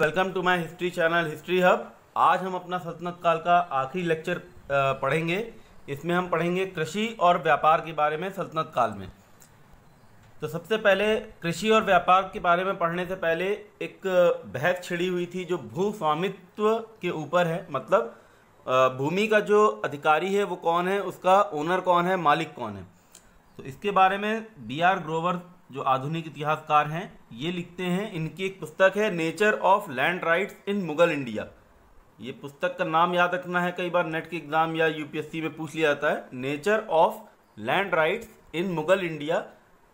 welcome to my history channel history hub आज हम अपना सल्तनत काल का आखिरी लेक्चर पढ़ेंगे इसमें हम पढ़ेंगे कृषि और व्यापार के बारे में सल्तनत काल में तो सबसे पहले कृषि और व्यापार के बारे में पढ़ने से पहले एक बहस छिड़ी हुई थी जो भू स्वामित्व के ऊपर है मतलब भूमि का जो अधिकारी है वो कौन है उसका ओनर कौन है मालिक कौन है तो इसके बारे में बी आर ग्रोवर जो आधुनिक इतिहासकार हैं ये लिखते हैं इनकी एक पुस्तक है nature of land rights in Mughal India ये पुस्तक का नाम याद रखना है कई बार नेट के एग्जाम या यूपीएससी में पूछ लिया जाता है nature of land rights in Mughal India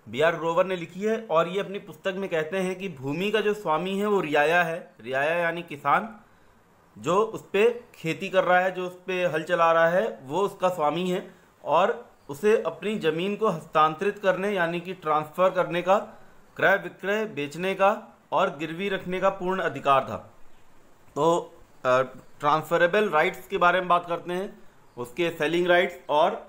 B R Grover ने लिखी है और ये अपनी पुस्तक में कहते हैं कि भूमि का जो स्वामी है वो रियाया है रियाया यानी किसान जो उस पर खेती कर रहा है जो उस पर हल चला रहा है वो उसका स्वामी है और उसे अपनी ज़मीन को हस्तांतरित करने यानी कि ट्रांसफ़र करने का क्रय विक्रय बेचने का और गिरवी रखने का पूर्ण अधिकार था तो ट्रांसफरेबल राइट्स के बारे में बात करते हैं उसके सेलिंग राइट्स और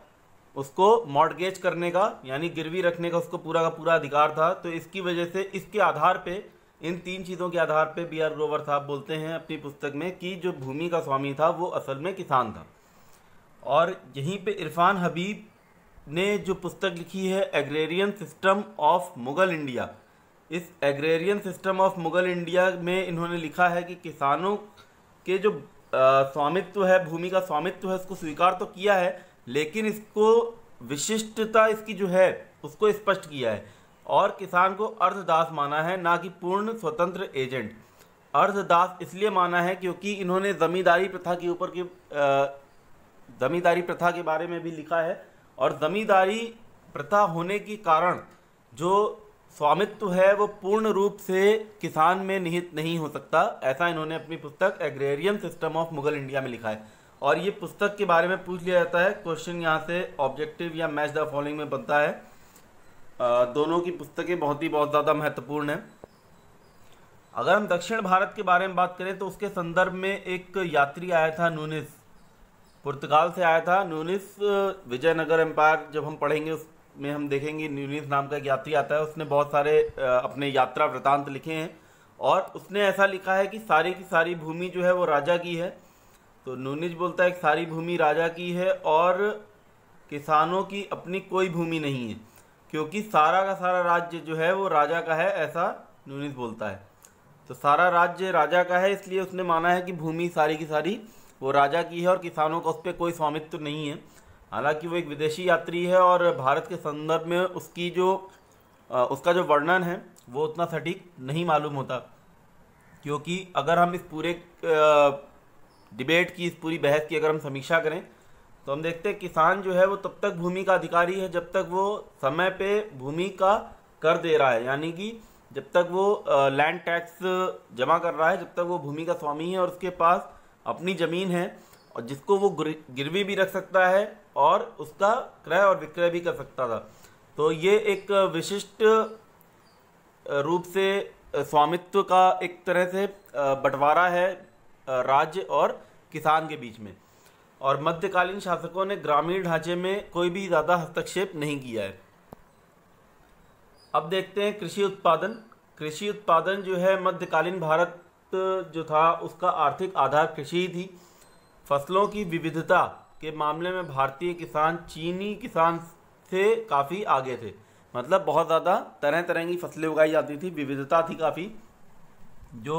उसको मॉडगेज करने का यानी गिरवी रखने का उसको पूरा का पूरा अधिकार था तो इसकी वजह से इसके आधार पे इन तीन चीज़ों के आधार पे बी आर ग्रोवर साहब बोलते हैं अपनी पुस्तक में कि जो भूमि का स्वामी था वो असल में किसान था और यहीं पे इरफान हबीब ने जो पुस्तक लिखी है agrarian system of Mughal India इस agrarian system of Mughal India में इन्होंने लिखा है कि किसानों के जो स्वामित्व है भूमि का स्वामित्व है उसको स्वीकार तो किया है लेकिन इसको विशिष्टता इसकी जो है उसको स्पष्ट किया है और किसान को अर्धदास माना है ना कि पूर्ण स्वतंत्र एजेंट अर्धदास इसलिए माना है क्योंकि इन्होंने ज़मींदारी प्रथा के ऊपर के ज़मींदारी प्रथा के बारे में भी लिखा है और ज़मींदारी प्रथा होने के कारण जो स्वामित्व है वो पूर्ण रूप से किसान में निहित नहीं हो सकता ऐसा इन्होंने अपनी पुस्तक agrarian system of Mughal India में लिखा है और ये पुस्तक के बारे में पूछ लिया जाता है क्वेश्चन यहाँ से ऑब्जेक्टिव या मैच द फॉलोइंग में बनता है आ, दोनों की पुस्तकें बहुत ही बहुत ज़्यादा महत्वपूर्ण हैं अगर हम दक्षिण भारत के बारे में बात करें तो उसके संदर्भ में एक यात्री आया था नूनिस पुर्तगाल से आया था न्यूनिस विजयनगर एम्पायर जब हम पढ़ेंगे उसमें हम देखेंगे न्यूनिस नाम का एक यात्री आता है उसने बहुत सारे अपने यात्रा वृतांत लिखे हैं और उसने ऐसा लिखा है कि सारी की सारी भूमि जो है वो राजा की है तो नूनिज बोलता है कि सारी भूमि राजा की है और किसानों की अपनी कोई भूमि नहीं है क्योंकि सारा का सारा राज्य जो है वो राजा का है ऐसा नूनिज बोलता है तो सारा राज्य राजा का है इसलिए उसने माना है कि भूमि सारी की सारी वो राजा की है और किसानों का उस पर कोई स्वामित्व नहीं है हालांकि वो एक विदेशी यात्री है और भारत के संदर्भ में उसकी जो उसका जो वर्णन है वो उतना सटीक नहीं मालूम होता क्योंकि अगर हम इस पूरे डिबेट की इस पूरी बहस की अगर हम समीक्षा करें तो हम देखते हैं किसान जो है वो तब तक भूमि का अधिकारी है जब तक वो समय पे भूमि का कर दे रहा है यानी कि जब तक वो लैंड टैक्स जमा कर रहा है जब तक वो भूमि का स्वामी है और उसके पास अपनी ज़मीन है और जिसको वो गिरवी भी रख सकता है और उसका क्रय और विक्रय भी कर सकता था तो ये एक विशिष्ट रूप से स्वामित्व का एक तरह से बंटवारा है राज्य और किसान के बीच में और मध्यकालीन शासकों ने ग्रामीण ढांचे में कोई भी ज़्यादा हस्तक्षेप नहीं किया है अब देखते हैं कृषि उत्पादन कृषि उत्पादन जो है मध्यकालीन भारत जो था उसका आर्थिक आधार कृषि थी फसलों की विविधता के मामले में भारतीय किसान चीनी किसान से काफ़ी आगे थे मतलब बहुत ज़्यादा तरह तरह की फसलें उगाई जाती थी विविधता थी काफ़ी जो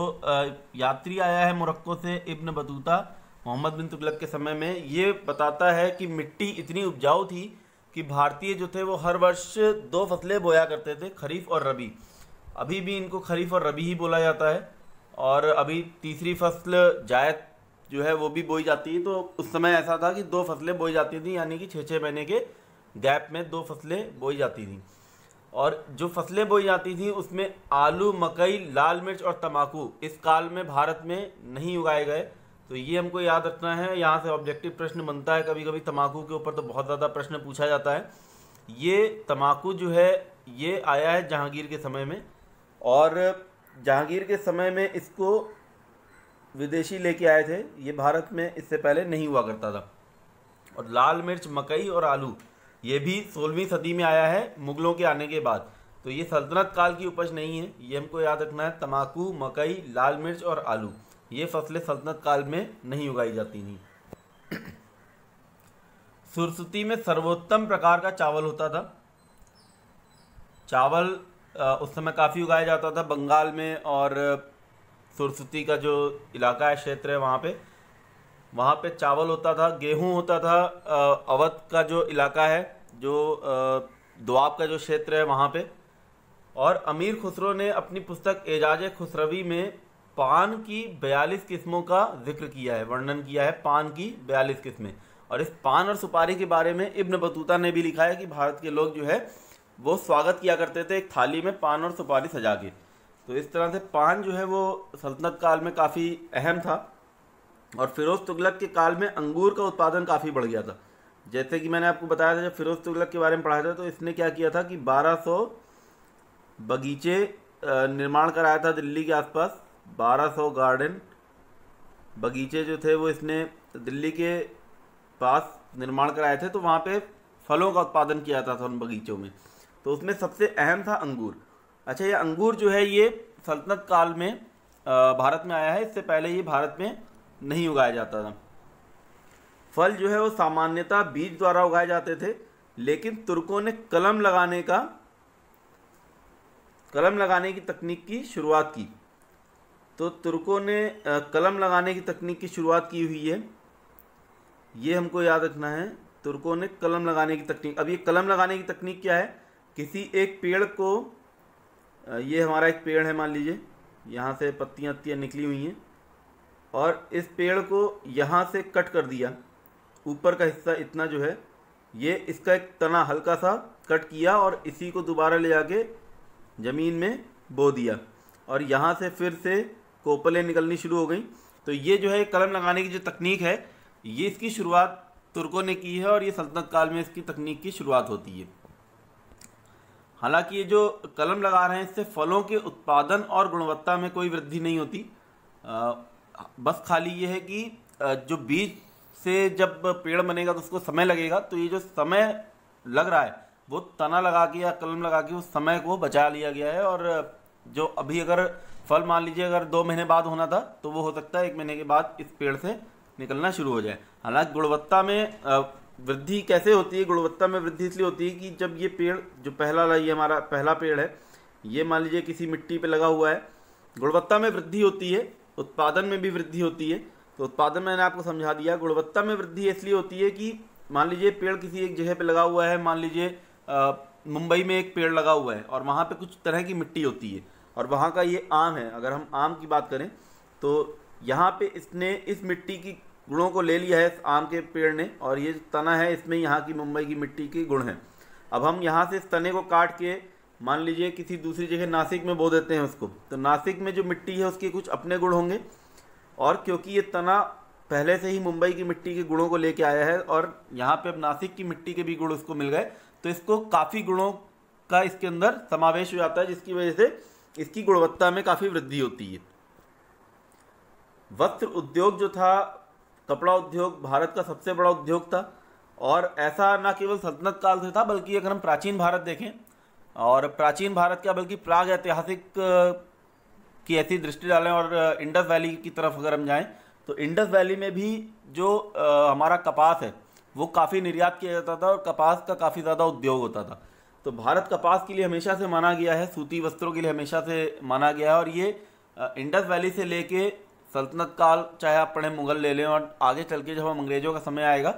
यात्री आया है मोरक्को से इब्न बतूता मोहम्मद बिन तुगलक के समय में ये बताता है कि मिट्टी इतनी उपजाऊ थी कि भारतीय जो थे वो हर वर्ष दो फसलें बोया करते थे खरीफ और रबी अभी भी इनको खरीफ और रबी ही बोला जाता है और अभी तीसरी फसल जायद जो है वो भी बोई जाती है तो उस समय ऐसा था कि दो फसलें बोई जाती थी यानी कि छः छः महीने के गैप में दो फसलें बोई जाती थी और जो फसलें बोई जाती थी उसमें आलू मकई लाल मिर्च और तम्बाकू इस काल में भारत में नहीं उगाए गए तो ये हमको याद रखना है यहाँ से ऑब्जेक्टिव प्रश्न बनता है कभी कभी तम्बाकू के ऊपर तो बहुत ज़्यादा प्रश्न पूछा जाता है ये तम्बाकू जो है ये आया है जहांगीर के समय में और जहांगीर के समय में इसको विदेशी लेके आए थे ये भारत में इससे पहले नहीं हुआ करता था और लाल मिर्च मकई और आलू ये भी सोलहवीं सदी में आया है मुगलों के आने के बाद तो ये सल्तनत काल की उपज नहीं है ये हमको याद रखना है तम्बाकू मकई लाल मिर्च और आलू ये फसलें सल्तनत काल में नहीं उगाई जाती थी सुरसुती में सर्वोत्तम प्रकार का चावल होता था चावल उस समय काफ़ी उगाया जाता था बंगाल में और सुरसती का जो इलाका है क्षेत्र है वहाँ पे वहाँ पे चावल होता था गेहूँ होता था अवध का जो इलाका है जो दुआब का जो क्षेत्र है वहाँ पे और अमीर खुसरो ने अपनी पुस्तक एजाज खुसरवी में पान की बयालीस किस्मों का जिक्र किया है वर्णन किया है पान की बयालीस किस्में और इस पान और सुपारी के बारे में इब्न बतूता ने भी लिखा है कि भारत के लोग जो है वो स्वागत किया करते थे एक थाली में पान और सुपारी सजा के तो इस तरह से पान जो है वो सल्तनत काल में काफ़ी अहम था और फिरोज़ तुगलक के काल में अंगूर का उत्पादन काफ़ी बढ़ गया था जैसे कि मैंने आपको बताया था जब फिरोज़ तुगलक के बारे में पढ़ाया था तो इसने क्या किया था कि 1200 बगीचे निर्माण कराया था दिल्ली के आसपास 1200 गार्डन बगीचे जो थे वो इसने दिल्ली के पास निर्माण कराए थे तो वहाँ पे फलों का उत्पादन किया था, था उन बगीचों में तो उसमें सबसे अहम था अंगूर अच्छा ये अंगूर जो है ये सल्तनत काल में भारत में आया है इससे पहले ये भारत में नहीं उगाया जाता था फल जो है वो सामान्यतः बीज द्वारा उगाए जाते थे लेकिन तुर्कों ने कलम लगाने का कलम लगाने की तकनीक की शुरुआत की तो तुर्कों ने कलम लगाने की तकनीक की शुरुआत की हुई है ये हमको याद रखना है तुर्कों ने कलम लगाने की तकनीक अब ये कलम लगाने की तकनीक क्या है किसी एक पेड़ को ये हमारा एक पेड़ है मान लीजिए यहाँ से पत्तियाँ वत्तियाँ निकली हुई हैं और इस पेड़ को यहाँ से कट कर दिया ऊपर का हिस्सा इतना जो है ये इसका एक तना हल्का सा कट किया और इसी को दोबारा ले जाके ज़मीन में बो दिया और यहाँ से फिर से कोपलें निकलनी शुरू हो गई तो ये जो है कलम लगाने की जो तकनीक है ये इसकी शुरुआत तुर्कों ने की है और ये सल्तनत काल में इसकी तकनीक की शुरुआत होती है हालांकि ये जो कलम लगा रहे हैं इससे फलों के उत्पादन और गुणवत्ता में कोई वृद्धि नहीं होती आ, बस खाली ये है कि जो बीज से जब पेड़ बनेगा तो उसको समय लगेगा तो ये जो समय लग रहा है वो तना लगा के या कलम लगा के उस समय को बचा लिया गया है और जो अभी अगर फल मान लीजिए अगर दो महीने बाद होना था तो वो हो सकता है एक महीने के बाद इस पेड़ से निकलना शुरू हो जाए हालांकि गुणवत्ता में वृद्धि कैसे होती है गुणवत्ता में वृद्धि इसलिए होती है कि जब ये पेड़ जो पहला ये हमारा पहला पेड़ है ये मान लीजिए किसी मिट्टी पे लगा हुआ है गुणवत्ता में वृद्धि होती है उत्पादन में भी वृद्धि होती है तो उत्पादन मैंने आपको समझा दिया गुणवत्ता में वृद्धि इसलिए होती है कि मान लीजिए पेड़ किसी एक जगह पे लगा हुआ है मान लीजिए मुंबई में एक पेड़ लगा हुआ है और वहाँ पे कुछ तरह की मिट्टी होती है और वहाँ का ये आम है अगर हम आम की बात करें तो यहाँ पे इसने इस मिट्टी की गुणों को ले लिया है आम के पेड़ ने और ये तना है इसमें यहाँ की मुंबई की मिट्टी के गुण हैं अब हम यहाँ से इस तने को काट के मान लीजिए किसी दूसरी जगह नासिक में बो देते हैं उसको तो नासिक में जो मिट्टी है उसके कुछ अपने गुण होंगे और क्योंकि ये तना पहले से ही मुंबई की मिट्टी के गुणों को लेके आया है और यहाँ पे अब नासिक की मिट्टी के भी गुण उसको मिल गए तो इसको काफ़ी गुणों का इसके अंदर समावेश हो जाता है जिसकी वजह से इसकी गुणवत्ता में काफ़ी वृद्धि होती है वस्त्र उद्योग जो था कपड़ा उद्योग भारत का सबसे बड़ा उद्योग था और ऐसा न केवल सल्तनत काल से था बल्कि अगर हम प्राचीन भारत देखें और प्राचीन भारत क्या बल्कि प्राग ऐतिहासिक की ऐसी दृष्टि डालें और इंडस वैली की तरफ अगर हम जाएं तो इंडस वैली में भी जो आ, हमारा कपास है वो काफ़ी निर्यात किया जाता था और कपास का काफ़ी ज़्यादा उद्योग होता था तो भारत कपास के लिए हमेशा से माना गया है सूती वस्त्रों के लिए हमेशा से माना गया है और ये इंडस वैली से लेके सल्तनत काल चाहे आप पढ़ें मुगल ले लें और आगे चल के जब हम अंग्रेज़ों का समय आएगा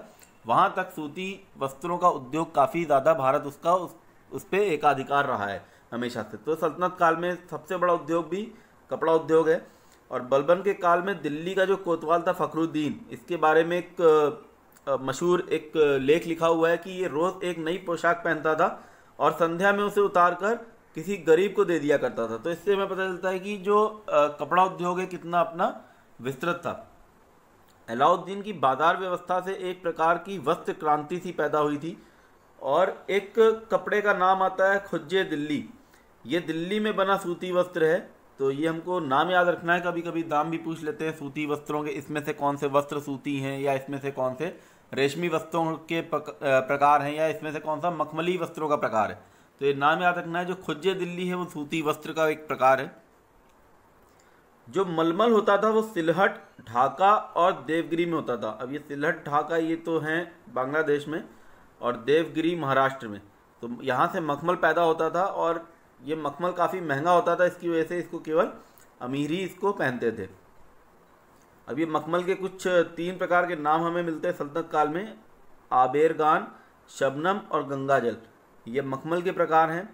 वहाँ तक सूती वस्त्रों का उद्योग काफ़ी ज़्यादा भारत उसका उस उस पर एकाधिकार रहा है हमेशा से तो सल्तनत काल में सबसे बड़ा उद्योग भी कपड़ा उद्योग है और बलबन के काल में दिल्ली का जो कोतवाल था फ़खरुद्दीन इसके बारे में एक मशहूर एक लेख लिखा हुआ है कि ये रोज़ एक नई पोशाक पहनता था और संध्या में उसे उतार कर किसी गरीब को दे दिया करता था तो इससे हमें पता चलता है कि जो कपड़ा उद्योग है कितना अपना विस्तृत था अलाउद्दीन की बाजार व्यवस्था से एक प्रकार की वस्त्र क्रांति सी पैदा हुई थी और एक कपड़े का नाम आता है खुजे दिल्ली ये दिल्ली में बना सूती वस्त्र है तो ये हमको नाम याद रखना है कभी कभी दाम भी पूछ लेते हैं सूती वस्त्रों के इसमें से कौन से वस्त्र सूती हैं या इसमें से कौन से रेशमी वस्त्रों के प्रकार हैं या इसमें से कौन सा मखमली वस्त्रों का प्रकार है तो ये नाम याद रखना है जो खुजे दिल्ली है वो सूती वस्त्र का एक प्रकार है जो मलमल होता था वो सिलहट ढाका और देवगिरी में होता था अब ये सिलहट ढाका ये तो है बांग्लादेश में और देवगिरी महाराष्ट्र में तो यहाँ से मखमल पैदा होता था और ये मखमल काफ़ी महंगा होता था इसकी वजह से इसको केवल अमीर ही इसको पहनते थे अब ये मखमल के कुछ तीन प्रकार के नाम हमें मिलते हैं सल्तनत काल में आबेरगान शबनम और गंगाजल ये मखमल के प्रकार हैं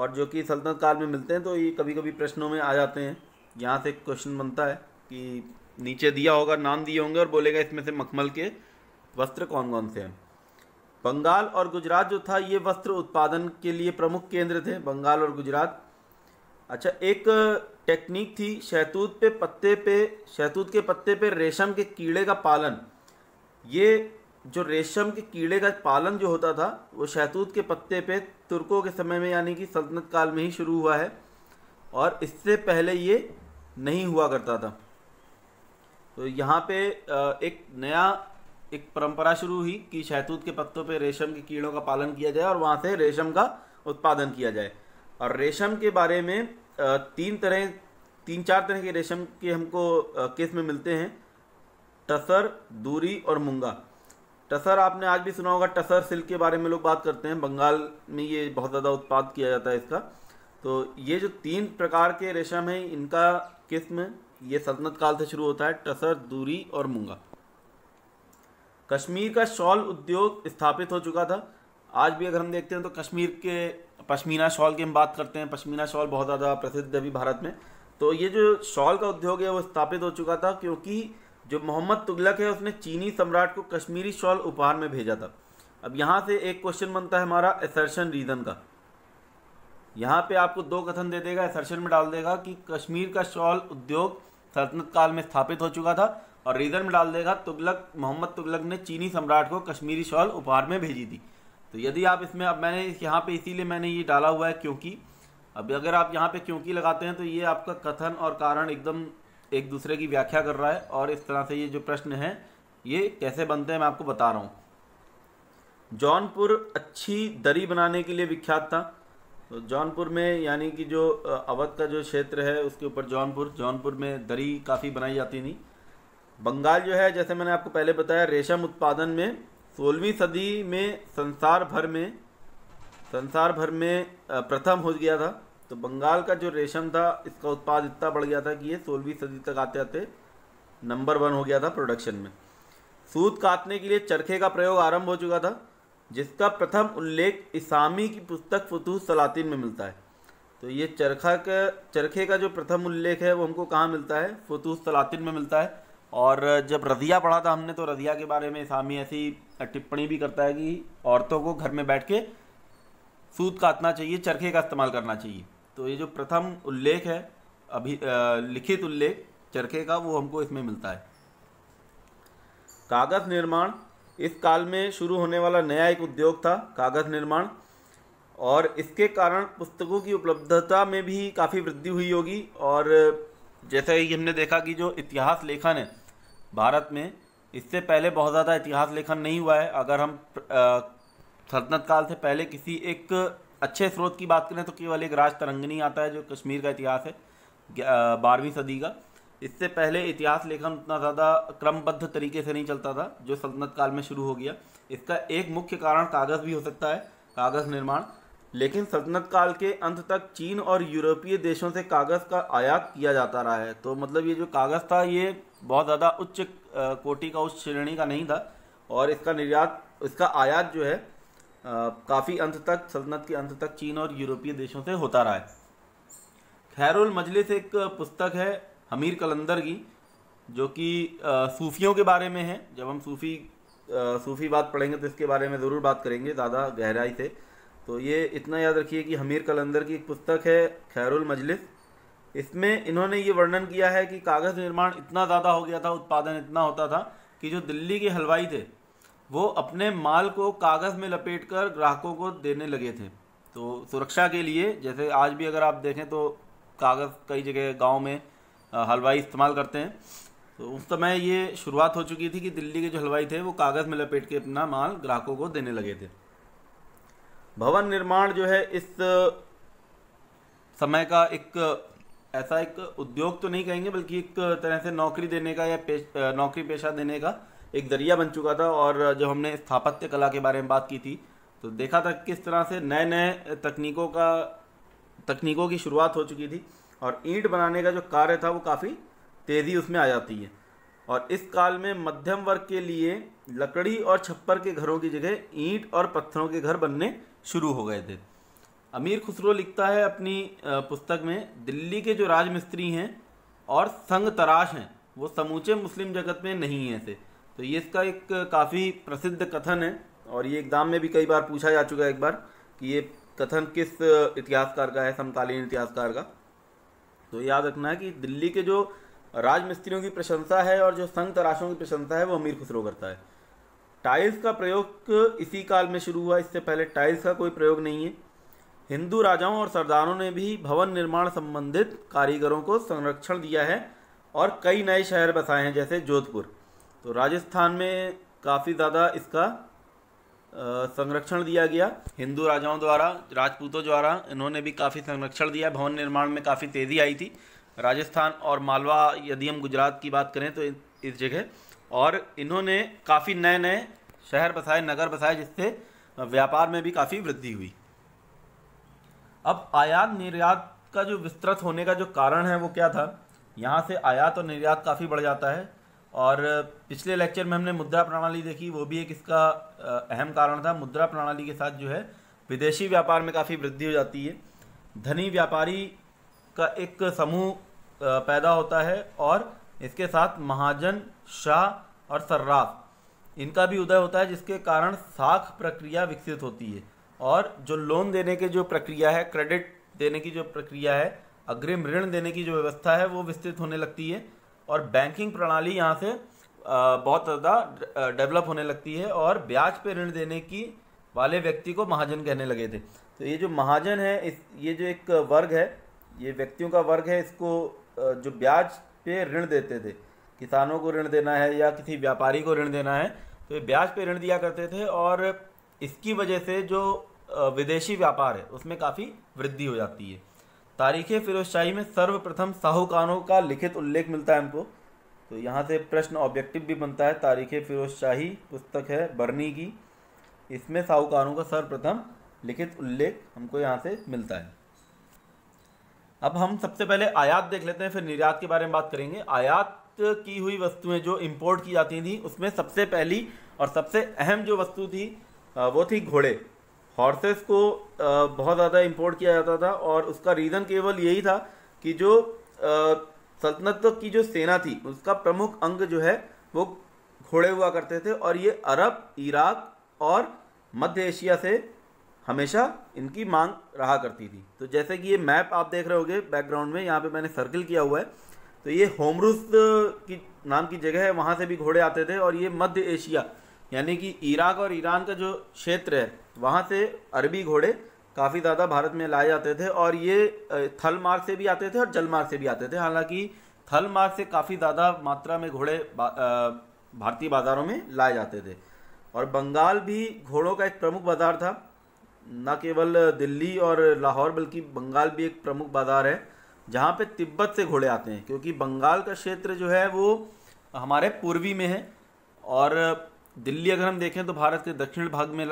और जो कि सल्तनत काल में मिलते हैं तो ये कभी कभी प्रश्नों में आ जाते हैं यहाँ से क्वेश्चन बनता है कि नीचे दिया होगा नाम दिए होंगे और बोलेगा इसमें से मखमल के वस्त्र कौन कौन से हैं बंगाल और गुजरात जो था ये वस्त्र उत्पादन के लिए प्रमुख केंद्र थे बंगाल और गुजरात अच्छा एक टेक्निक थी शहतूत पे पत्ते पे शहतूत के पत्ते पे रेशम के कीड़े का पालन ये जो रेशम के कीड़े का पालन जो होता था वो शहतूत के पत्ते पे तुर्कों के समय में यानी कि सल्तनत काल में ही शुरू हुआ है और इससे पहले ये नहीं हुआ करता था तो यहाँ पे एक नया एक परंपरा शुरू हुई कि शहतूत के पत्तों पे रेशम के कीड़ों का पालन किया जाए और वहाँ से रेशम का उत्पादन किया जाए और रेशम के बारे में तीन तरह तीन चार तरह के रेशम के हमको किस्म मिलते हैं टसर दूरी और मुंगा टसर आपने आज भी सुना होगा टसर सिल्क के बारे में लोग बात करते हैं बंगाल में ये बहुत ज़्यादा उत्पाद किया जाता है इसका तो ये जो तीन प्रकार के रेशम हैं इनका किस्म ये सल्तनत काल से शुरू होता है टसर दूरी और मूंगा कश्मीर का शॉल उद्योग स्थापित हो चुका था आज भी अगर हम देखते हैं तो कश्मीर के पश्मीना शॉल की हम बात करते हैं पश्मीना शॉल बहुत ज़्यादा प्रसिद्ध है अभी भारत में तो ये जो शॉल का उद्योग है वो स्थापित हो चुका था क्योंकि जो मोहम्मद तुगलक है उसने चीनी सम्राट को कश्मीरी शॉल उपहार में भेजा था अब यहाँ से एक क्वेश्चन बनता है हमारा एसर्शन रीजन का यहाँ पे आपको दो कथन दे देगा एसर्शन में डाल देगा कि कश्मीर का शॉल उद्योग सल्तनत काल में स्थापित हो चुका था और रीजन में डाल देगा तुगलक मोहम्मद तुगलक ने चीनी सम्राट को कश्मीरी शॉल उपहार में भेजी थी तो यदि आप इसमें अब मैंने यहाँ पे इसीलिए मैंने ये डाला हुआ है क्योंकि अब अगर आप यहाँ पे क्योंकि लगाते हैं तो ये आपका कथन और कारण एकदम एक दूसरे की व्याख्या कर रहा है और इस तरह से ये जो प्रश्न है ये कैसे बनते हैं मैं आपको बता रहा हूँ जौनपुर अच्छी दरी बनाने के लिए विख्यात था तो जौनपुर में यानी कि जो अवध का जो क्षेत्र है उसके ऊपर जौनपुर जौनपुर में दरी काफ़ी बनाई जाती थी बंगाल जो है जैसे मैंने आपको पहले बताया रेशम उत्पादन में सोलहवीं सदी में संसार भर में संसार भर में प्रथम हो गया था तो बंगाल का जो रेशम था इसका उत्पाद इतना बढ़ गया था कि ये सोलहवीं सदी तक आते आते नंबर वन हो गया था प्रोडक्शन में सूत काटने के लिए चरखे का प्रयोग आरंभ हो चुका था जिसका प्रथम उल्लेख इसामी की पुस्तक फतूह सलातिन में मिलता है तो ये चरखा का चरखे का जो प्रथम उल्लेख है वो हमको कहाँ मिलता है फतूह सलातिन में मिलता है और जब रजिया पढ़ा था हमने तो रजिया के बारे में इसामी ऐसी टिप्पणी भी करता है कि औरतों को घर में बैठ के सूत काटना चाहिए चरखे का इस्तेमाल करना चाहिए तो ये जो प्रथम उल्लेख है अभी आ, लिखित उल्लेख चरखे का वो हमको इसमें मिलता है कागज निर्माण इस काल में शुरू होने वाला नया एक उद्योग था कागज निर्माण और इसके कारण पुस्तकों की उपलब्धता में भी काफ़ी वृद्धि हुई होगी और जैसा कि हमने देखा कि जो इतिहास लेखन है भारत में इससे पहले बहुत ज़्यादा इतिहास लेखन नहीं हुआ है अगर हम सल्तनत काल से पहले किसी एक अच्छे स्रोत की बात करें तो केवल एक राज तरंगनी आता है जो कश्मीर का इतिहास है बारहवीं सदी का इससे पहले इतिहास लेखन उतना ज़्यादा क्रमबद्ध तरीके से नहीं चलता था जो सल्तनत काल में शुरू हो गया इसका एक मुख्य कारण कागज़ भी हो सकता है कागज़ निर्माण लेकिन सल्तनत काल के अंत तक चीन और यूरोपीय देशों से कागज़ का आयात किया जाता रहा है तो मतलब ये जो कागज़ था ये बहुत ज़्यादा उच्च कोटि का उच्च श्रेणी का नहीं था और इसका निर्यात इसका आयात जो है काफ़ी अंत तक सल्तनत के अंत तक चीन और यूरोपीय देशों से होता रहा है खैरुल मजलिस एक पुस्तक है हमीर कलंदर की जो कि सूफियों के बारे में है जब हम सूफ़ी सूफ़ी बात पढ़ेंगे तो इसके बारे में ज़रूर बात करेंगे ज़्यादा गहराई से तो ये इतना याद रखिए कि हमीर कलंदर की एक पुस्तक है खैरुल मजलिस इसमें इन्होंने ये वर्णन किया है कि कागज़ निर्माण इतना ज़्यादा हो गया था उत्पादन इतना होता था कि जो दिल्ली के हलवाई थे वो अपने माल को कागज़ में लपेट कर ग्राहकों को देने लगे थे तो सुरक्षा के लिए जैसे आज भी अगर आप देखें तो कागज़ कई जगह गांव में हलवाई इस्तेमाल करते हैं तो उस समय ये शुरुआत हो चुकी थी कि दिल्ली के जो हलवाई थे वो कागज़ में लपेट के अपना माल ग्राहकों को देने लगे थे भवन निर्माण जो है इस समय का एक ऐसा एक उद्योग तो नहीं कहेंगे बल्कि एक तरह से नौकरी देने का या पेश, नौकरी पेशा देने का एक जरिया बन चुका था और जो हमने स्थापत्य कला के बारे में बात की थी तो देखा था किस तरह से नए नए तकनीकों का तकनीकों की शुरुआत हो चुकी थी और ईंट बनाने का जो कार्य था वो काफ़ी तेज़ी उसमें आ जाती है और इस काल में मध्यम वर्ग के लिए लकड़ी और छप्पर के घरों की जगह ईंट और पत्थरों के घर बनने शुरू हो गए थे अमीर खुसरो लिखता है अपनी पुस्तक में दिल्ली के जो राजमिस्त्री हैं और संग तराश हैं वो समूचे मुस्लिम जगत में नहीं हैं ऐसे तो ये इसका एक काफ़ी प्रसिद्ध कथन है और ये एग्ज़ाम में भी कई बार पूछा जा चुका है एक बार कि ये कथन किस इतिहासकार का है समकालीन इतिहासकार का तो याद रखना है कि दिल्ली के जो राजमिस्त्रियों की प्रशंसा है और जो संघ तराशों की प्रशंसा है वो अमीर खुसरो करता है टाइल्स का प्रयोग इसी काल में शुरू हुआ इससे पहले टाइल्स का कोई प्रयोग नहीं है हिंदू राजाओं और सरदारों ने भी भवन निर्माण संबंधित कारीगरों को संरक्षण दिया है और कई नए शहर बसाए हैं जैसे जोधपुर तो राजस्थान में काफ़ी ज़्यादा इसका संरक्षण दिया गया हिंदू राजाओं द्वारा राजपूतों द्वारा इन्होंने भी काफ़ी संरक्षण दिया भवन निर्माण में काफ़ी तेज़ी आई थी राजस्थान और मालवा यदि हम गुजरात की बात करें तो इस जगह और इन्होंने काफ़ी नए नए शहर बसाए नगर बसाए जिससे व्यापार में भी काफ़ी वृद्धि हुई अब आयात निर्यात का जो विस्तृत होने का जो कारण है वो क्या था यहाँ से आयात और निर्यात काफ़ी बढ़ जाता है और पिछले लेक्चर में हमने मुद्रा प्रणाली देखी वो भी एक इसका अहम कारण था मुद्रा प्रणाली के साथ जो है विदेशी व्यापार में काफ़ी वृद्धि हो जाती है धनी व्यापारी का एक समूह पैदा होता है और इसके साथ महाजन शाह और सर्राफ इनका भी उदय होता है जिसके कारण साख प्रक्रिया विकसित होती है और जो लोन देने की जो प्रक्रिया है क्रेडिट देने की जो प्रक्रिया है अग्रिम ऋण देने की जो व्यवस्था है वो विस्तृत होने लगती है और बैंकिंग प्रणाली यहाँ से बहुत ज़्यादा डेवलप होने लगती है और ब्याज पे ऋण देने की वाले व्यक्ति को महाजन कहने लगे थे तो ये जो महाजन है इस ये जो एक वर्ग है ये व्यक्तियों का वर्ग है इसको जो ब्याज पे ऋण देते थे किसानों को ऋण देना है या किसी व्यापारी को ऋण देना है तो ये ब्याज पे ऋण दिया करते थे और इसकी वजह से जो विदेशी व्यापार है उसमें काफ़ी वृद्धि हो जाती है तारीख़ फिरोजशाही में सर्वप्रथम साहूकानों का लिखित उल्लेख मिलता है हमको तो यहाँ से प्रश्न ऑब्जेक्टिव भी बनता है तारीख़ फिरोजशाही पुस्तक है बर्नी की इसमें साहूकारों का सर्वप्रथम लिखित उल्लेख हमको यहाँ से मिलता है अब हम सबसे पहले आयात देख लेते हैं फिर निर्यात के बारे में बात करेंगे आयात की हुई वस्तुएं जो इंपोर्ट की जाती थी उसमें सबसे पहली और सबसे अहम जो वस्तु थी वो थी घोड़े हॉर्सेस को बहुत ज़्यादा इम्पोर्ट किया जाता था और उसका रीज़न केवल यही था कि जो सल्तनत की जो सेना थी उसका प्रमुख अंग जो है वो घोड़े हुआ करते थे और ये अरब इराक और मध्य एशिया से हमेशा इनकी मांग रहा करती थी तो जैसे कि ये मैप आप देख रहे होंगे बैकग्राउंड में यहाँ पे मैंने सर्किल किया हुआ है तो ये होमरूस की नाम की जगह है वहाँ से भी घोड़े आते थे और ये मध्य एशिया यानी कि इराक और ईरान का जो क्षेत्र है वहाँ से अरबी घोड़े काफ़ी ज़्यादा भारत में लाए जाते थे और ये थल मार्ग से भी आते थे और जल मार्ग से भी आते थे हालांकि थल मार्ग से काफ़ी ज़्यादा मात्रा में घोड़े भारतीय बाज़ारों में लाए जाते थे और बंगाल भी घोड़ों का एक प्रमुख बाज़ार था न केवल दिल्ली और लाहौर बल्कि बंगाल भी एक प्रमुख बाज़ार है जहाँ पे तिब्बत से घोड़े आते हैं क्योंकि बंगाल का क्षेत्र जो है वो हमारे पूर्वी में है और दिल्ली अगर हम देखें तो भारत के दक्षिण भाग में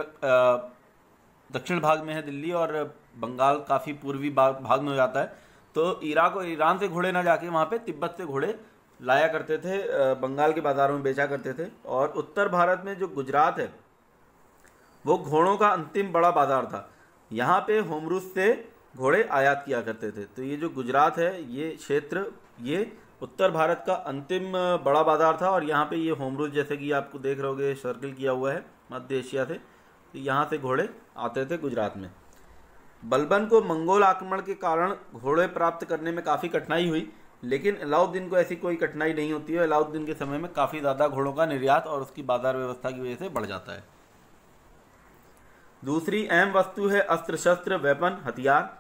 दक्षिण भाग में है दिल्ली और बंगाल काफ़ी पूर्वी भाग में हो जाता है तो इराक और ईरान से घोड़े ना जाके वहाँ पे तिब्बत से घोड़े लाया करते थे बंगाल के बाज़ारों में बेचा करते थे और उत्तर भारत में जो गुजरात है वो घोड़ों का अंतिम बड़ा बाज़ार था यहाँ पे होमरूस से घोड़े आयात किया करते थे तो ये जो गुजरात है ये क्षेत्र ये उत्तर भारत का अंतिम बड़ा बाजार था और यहाँ पे ये होमरूज जैसे कि आपको देख रहोगे सर्किल किया हुआ है मध्य एशिया से तो यहाँ से घोड़े आते थे गुजरात में बलबन को मंगोल आक्रमण के कारण घोड़े प्राप्त करने में काफ़ी कठिनाई हुई लेकिन अलाउद्दीन को ऐसी कोई कठिनाई नहीं होती है अलाउद्दीन के समय में काफ़ी ज़्यादा घोड़ों का निर्यात और उसकी बाजार व्यवस्था की वजह से बढ़ जाता है दूसरी अहम वस्तु है अस्त्र शस्त्र वेपन हथियार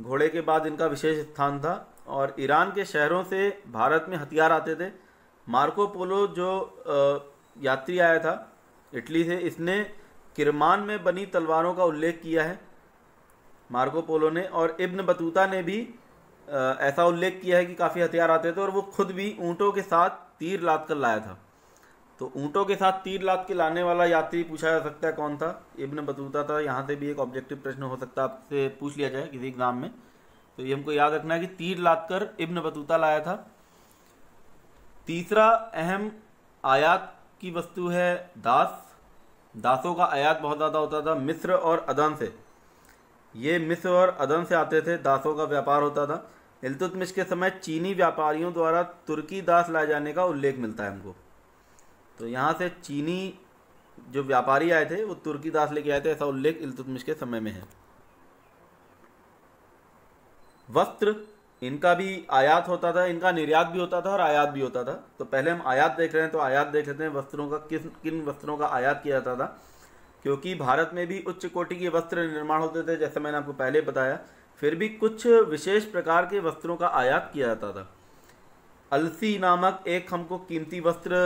घोड़े के बाद इनका विशेष स्थान था और ईरान के शहरों से भारत में हथियार आते थे मार्को पोलो जो यात्री आया था इटली से इसने किरमान में बनी तलवारों का उल्लेख किया है मार्को पोलो ने और इब्न बतूता ने भी ऐसा उल्लेख किया है कि काफ़ी हथियार आते थे और वो खुद भी ऊँटों के साथ तीर लाद कर लाया था तो ऊँटों के साथ तीर लाद के लाने वाला यात्री पूछा जा सकता है कौन था इब्न बतूता था यहाँ से भी एक ऑब्जेक्टिव प्रश्न हो सकता है आपसे पूछ लिया जाए किसी एग्ज़ाम में तो ये हमको याद रखना है कि तीर लाद कर इब्न बतूता लाया था तीसरा अहम आयात की वस्तु है दास दासों का आयात बहुत ज़्यादा होता था मिस्र और अदन से ये मिस्र और अदन से आते थे दासों का व्यापार होता था इलतुतमिश के समय चीनी व्यापारियों द्वारा तुर्की दास लाए जाने का उल्लेख मिलता है हमको तो यहाँ से चीनी जो व्यापारी आए थे वो तुर्की दास लेके आए थे ऐसा उल्लेख इलतुतमिश के समय में है वस्त्र इनका भी आयात होता था इनका निर्यात भी होता था और आयात भी होता था तो पहले हम आयात देख रहे हैं तो आयात देख लेते हैं वस्त्रों का किस किन वस्त्रों का आयात किया जाता था क्योंकि भारत में भी उच्च कोटि के वस्त्र निर्माण होते थे जैसे मैंने आपको पहले बताया फिर भी कुछ विशेष प्रकार के वस्त्रों का आयात किया जाता था अलसी नामक एक हमको कीमती वस्त्र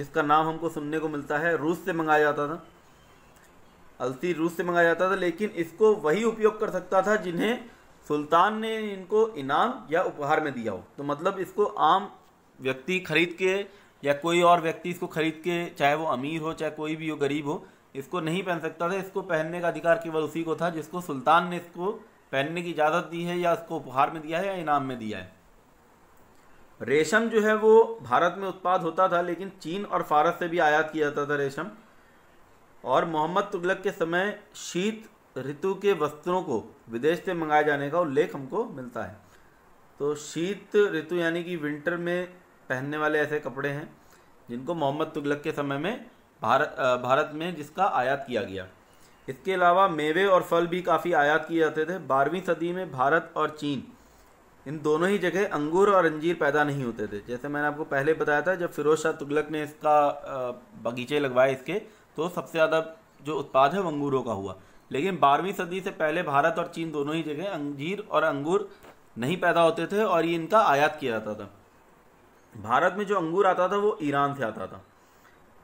जिसका नाम हमको सुनने को मिलता है रूस से मंगाया जाता था अलसी रूस से मंगाया जाता था लेकिन इसको वही उपयोग कर सकता था जिन्हें सुल्तान ने इनको इनाम या उपहार में दिया हो तो मतलब इसको आम व्यक्ति खरीद के या कोई और व्यक्ति इसको खरीद के चाहे वो अमीर हो चाहे कोई भी हो गरीब हो इसको नहीं पहन सकता था इसको पहनने का अधिकार केवल उसी को था जिसको सुल्तान ने इसको पहनने की इजाज़त दी है या उसको उपहार में दिया है या इनाम में दिया है रेशम जो है वो भारत में उत्पाद होता था लेकिन चीन और फारस से भी आयात किया जाता था रेशम और मोहम्मद तुगलक के समय शीत ऋतु के वस्त्रों को विदेश से मंगाए जाने का उल्लेख हमको मिलता है तो शीत ऋतु यानी कि विंटर में पहनने वाले ऐसे कपड़े हैं जिनको मोहम्मद तुगलक के समय में भारत भारत में जिसका आयात किया गया इसके अलावा मेवे और फल भी काफ़ी आयात किए जाते थे बारहवीं सदी में भारत और चीन इन दोनों ही जगह अंगूर और अंजीर पैदा नहीं होते थे जैसे मैंने आपको पहले बताया था जब फिरोज शाह तुगलक ने इसका बगीचे लगवाए इसके तो सबसे ज़्यादा जो उत्पाद है वो अंगूरों का हुआ लेकिन बारहवीं सदी से पहले भारत और चीन दोनों ही जगह अंजीर और अंगूर नहीं पैदा होते थे और ये इनका आयात किया जाता था भारत में जो अंगूर आता था वो ईरान से आता था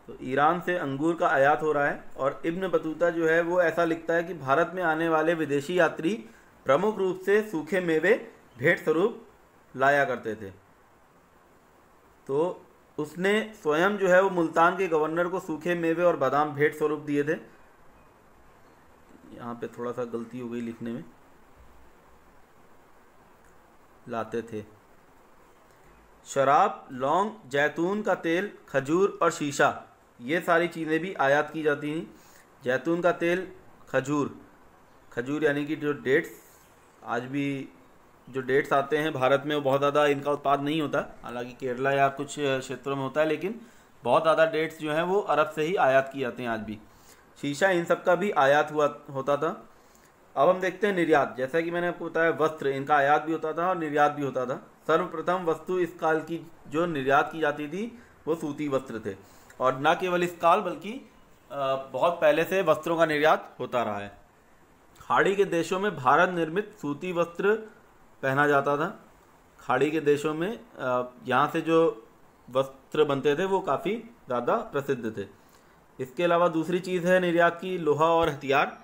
तो ईरान से अंगूर का आयात हो रहा है और इब्न बतूता जो है वो ऐसा लिखता है कि भारत में आने वाले विदेशी यात्री प्रमुख रूप से सूखे मेवे भेंट स्वरूप लाया करते थे तो उसने स्वयं जो है वो मुल्तान के गवर्नर को सूखे मेवे और बादाम भेंट स्वरूप दिए थे यहाँ पे थोड़ा सा गलती हो गई लिखने में लाते थे शराब लौंग जैतून का तेल खजूर और शीशा ये सारी चीज़ें भी आयात की जाती हैं जैतून का तेल खजूर खजूर यानी कि जो डेट्स आज भी जो डेट्स आते हैं भारत में वो बहुत ज़्यादा इनका उत्पाद नहीं होता हालांकि केरला या कुछ क्षेत्रों में होता है लेकिन बहुत ज़्यादा डेट्स जो हैं वो अरब से ही आयात किए जाते हैं आज भी शीशा इन सब का भी आयात हुआ होता था अब हम देखते हैं निर्यात जैसा कि मैंने आपको बताया वस्त्र इनका आयात भी होता था और निर्यात भी होता था सर्वप्रथम वस्तु इस काल की जो निर्यात की जाती थी वो सूती वस्त्र थे और न केवल इस काल बल्कि बहुत पहले से वस्त्रों का निर्यात होता रहा है खाड़ी के देशों में भारत निर्मित सूती वस्त्र पहना जाता था खाड़ी के देशों में यहाँ से जो वस्त्र बनते थे वो काफ़ी ज़्यादा प्रसिद्ध थे इसके अलावा दूसरी चीज़ है निर्यात की लोहा और हथियार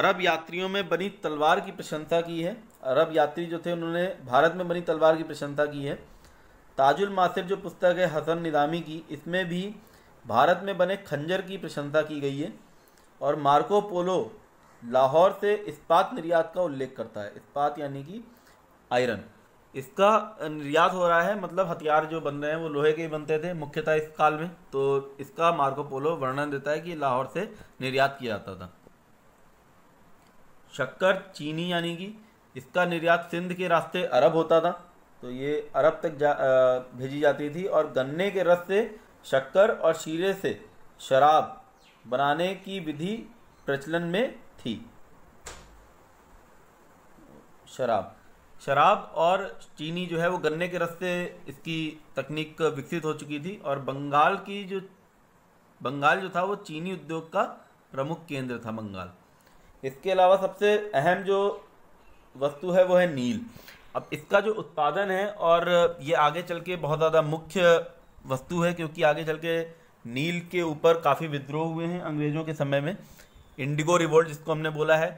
अरब यात्रियों में बनी तलवार की प्रशंसा की है अरब यात्री जो थे उन्होंने भारत में बनी तलवार की प्रशंसा की है ताजुल मासिर जो पुस्तक है हसन निदामी की इसमें भी भारत में बने खंजर की प्रशंसा की गई है और मार्को पोलो लाहौर से इस्पात निर्यात का उल्लेख करता है इस्पात यानी कि आयरन इसका निर्यात हो रहा है मतलब हथियार जो बन रहे हैं वो लोहे के ही बनते थे मुख्यतः इस काल में तो इसका मार्को पोलो वर्णन देता है कि लाहौर से निर्यात किया जाता था शक्कर चीनी यानी कि इसका निर्यात सिंध के रास्ते अरब होता था तो ये अरब तक जा आ, भेजी जाती थी और गन्ने के रस से शक्कर और शीरे से शराब बनाने की विधि प्रचलन में थी शराब शराब और चीनी जो है वो गन्ने के रस से इसकी तकनीक विकसित हो चुकी थी और बंगाल की जो बंगाल जो था वो चीनी उद्योग का प्रमुख केंद्र था बंगाल इसके अलावा सबसे अहम जो वस्तु है वो है नील अब इसका जो उत्पादन है और ये आगे चल के बहुत ज़्यादा मुख्य वस्तु है क्योंकि आगे चल के नील के ऊपर काफ़ी विद्रोह हुए हैं अंग्रेज़ों के समय में इंडिगो रिवोल्ट जिसको हमने बोला है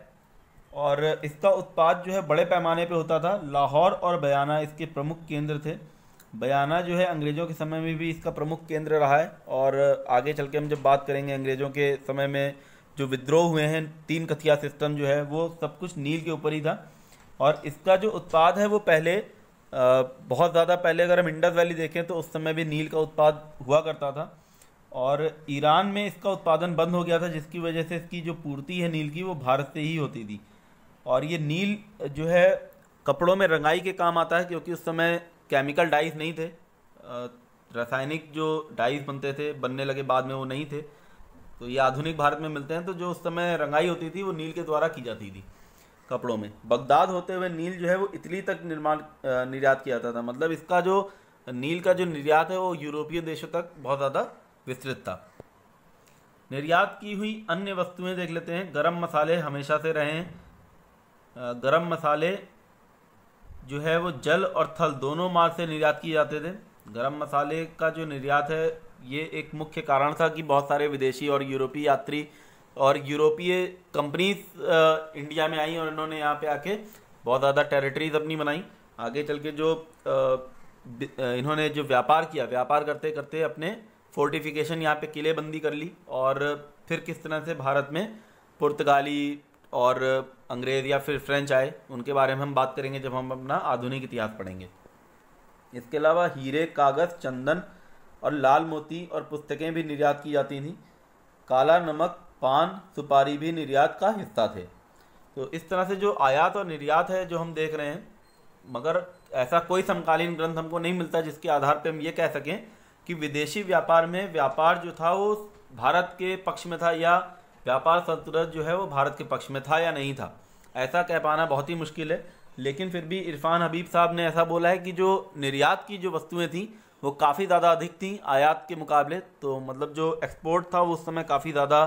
और इसका उत्पाद जो है बड़े पैमाने पे होता था लाहौर और बयाना इसके प्रमुख केंद्र थे बयाना जो है अंग्रेज़ों के समय में भी इसका प्रमुख केंद्र रहा है और आगे चल के हम जब बात करेंगे अंग्रेज़ों के समय में जो विद्रोह हुए हैं तीन कथिया सिस्टम जो है वो सब कुछ नील के ऊपर ही था और इसका जो उत्पाद है वो पहले बहुत ज़्यादा पहले अगर हम इंडस वैली देखें तो उस समय भी नील का उत्पाद हुआ करता था और ईरान में इसका उत्पादन बंद हो गया था जिसकी वजह से इसकी जो पूर्ति है नील की वो भारत से ही होती थी और ये नील जो है कपड़ों में रंगाई के काम आता है क्योंकि उस समय केमिकल डाइज नहीं थे रासायनिक जो डाइज बनते थे बनने लगे बाद में वो नहीं थे तो ये आधुनिक भारत में मिलते हैं तो जो उस समय रंगाई होती थी वो नील के द्वारा की जाती थी कपड़ों में बगदाद होते हुए नील जो है वो इटली तक निर्माण निर्यात किया जाता था मतलब इसका जो नील का जो निर्यात है वो यूरोपीय देशों तक बहुत ज़्यादा विस्तृत था निर्यात की हुई अन्य वस्तुएं देख लेते हैं गरम मसाले हमेशा से रहे हैं गरम मसाले जो है वो जल और थल दोनों मार्ग से निर्यात किए जाते थे गरम मसाले का जो निर्यात है ये एक मुख्य कारण था कि बहुत सारे विदेशी और यूरोपीय यात्री और यूरोपीय कंपनीज इंडिया में आई और इन्होंने यहाँ पे आके बहुत ज़्यादा टेरिटरीज अपनी बनाई आगे चल के जो इन्होंने जो व्यापार किया व्यापार करते करते अपने फोर्टिफिकेशन यहाँ पे किलेबंदी कर ली और फिर किस तरह से भारत में पुर्तगाली और अंग्रेज़ या फिर फ्रेंच आए उनके बारे में हम बात करेंगे जब हम अपना आधुनिक इतिहास पढ़ेंगे इसके अलावा हीरे कागज़ चंदन और लाल मोती और पुस्तकें भी निर्यात की जाती थीं काला नमक पान सुपारी भी निर्यात का हिस्सा थे तो इस तरह से जो आयात और निर्यात है जो हम देख रहे हैं मगर ऐसा कोई समकालीन ग्रंथ हमको नहीं मिलता जिसके आधार पर हम ये कह सकें कि विदेशी व्यापार में व्यापार जो था वो भारत के पक्ष में था या व्यापार संतुलन जो है वो भारत के पक्ष में था या नहीं था ऐसा कह पाना बहुत ही मुश्किल है लेकिन फिर भी इरफान हबीब साहब ने ऐसा बोला है कि जो निर्यात की जो वस्तुएं थीं वो काफ़ी ज़्यादा अधिक थी आयात के मुकाबले तो मतलब जो एक्सपोर्ट था वो उस समय काफ़ी ज़्यादा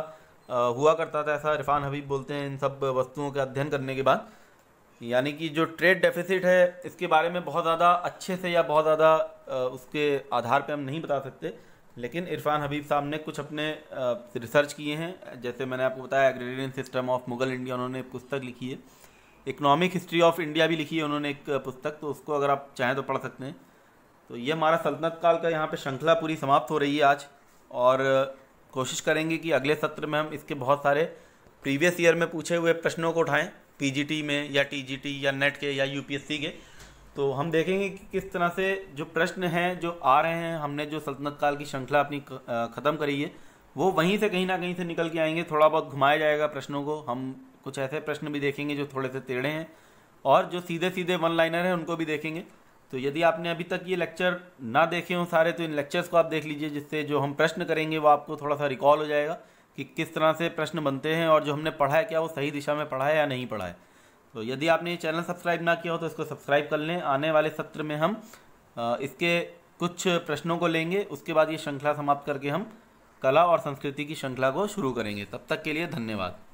हुआ करता था ऐसा इरफान हबीब बोलते हैं इन सब वस्तुओं का अध्ययन करने के बाद यानी कि जो ट्रेड डेफिसिट है इसके बारे में बहुत ज़्यादा अच्छे से या बहुत ज़्यादा उसके आधार पर हम नहीं बता सकते लेकिन इरफान हबीब साहब ने कुछ अपने रिसर्च किए हैं जैसे मैंने आपको बताया agrarian system of Mughal India उन्होंने एक पुस्तक लिखी है इकनॉमिक हिस्ट्री ऑफ इंडिया भी लिखी है उन्होंने एक पुस्तक तो उसको अगर आप चाहें तो पढ़ सकते हैं तो ये हमारा सल्तनत काल का यहाँ पर श्रृंखला पूरी समाप्त हो रही है आज और कोशिश करेंगे कि अगले सत्र में हम इसके बहुत सारे प्रीवियस ईयर में पूछे हुए प्रश्नों को उठाएं पीजीटी में या टीजीटी या नेट के या यूपीएससी के तो हम देखेंगे कि किस तरह से जो प्रश्न हैं जो आ रहे हैं हमने जो सल्तनत काल की श्रृंखला अपनी ख़त्म करी है वो वहीं से कहीं ना कहीं से निकल के आएंगे थोड़ा बहुत घुमाया जाएगा प्रश्नों को हम कुछ ऐसे प्रश्न भी देखेंगे जो थोड़े से टेढ़े हैं और जो सीधे सीधे वन लाइनर हैं उनको भी देखेंगे तो यदि आपने अभी तक ये लेक्चर ना देखे हों सारे तो इन लेक्चर्स को आप देख लीजिए जिससे जो हम प्रश्न करेंगे वो आपको थोड़ा सा रिकॉल हो जाएगा कि किस तरह से प्रश्न बनते हैं और जो हमने पढ़ा है क्या वो सही दिशा में पढ़ा है या नहीं पढ़ा है तो यदि आपने ये चैनल सब्सक्राइब ना किया हो तो इसको सब्सक्राइब कर लें आने वाले सत्र में हम इसके कुछ प्रश्नों को लेंगे उसके बाद ये श्रृंखला समाप्त करके हम कला और संस्कृति की श्रृंखला को शुरू करेंगे तब तक के लिए धन्यवाद